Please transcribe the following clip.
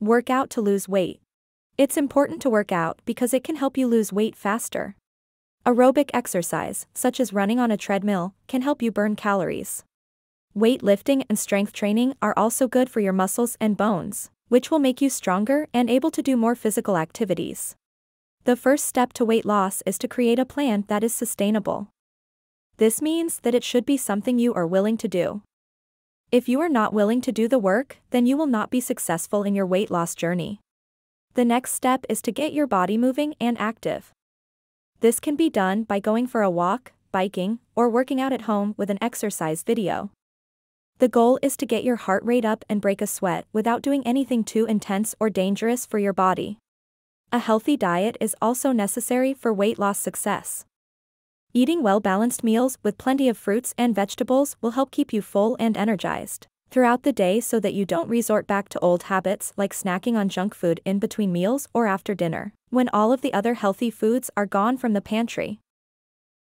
Work out to lose weight. It's important to work out because it can help you lose weight faster. Aerobic exercise, such as running on a treadmill, can help you burn calories. Weight lifting and strength training are also good for your muscles and bones, which will make you stronger and able to do more physical activities. The first step to weight loss is to create a plan that is sustainable. This means that it should be something you are willing to do. If you are not willing to do the work, then you will not be successful in your weight loss journey. The next step is to get your body moving and active. This can be done by going for a walk, biking, or working out at home with an exercise video. The goal is to get your heart rate up and break a sweat without doing anything too intense or dangerous for your body. A healthy diet is also necessary for weight loss success. Eating well-balanced meals with plenty of fruits and vegetables will help keep you full and energized throughout the day so that you don't resort back to old habits like snacking on junk food in between meals or after dinner. When all of the other healthy foods are gone from the pantry,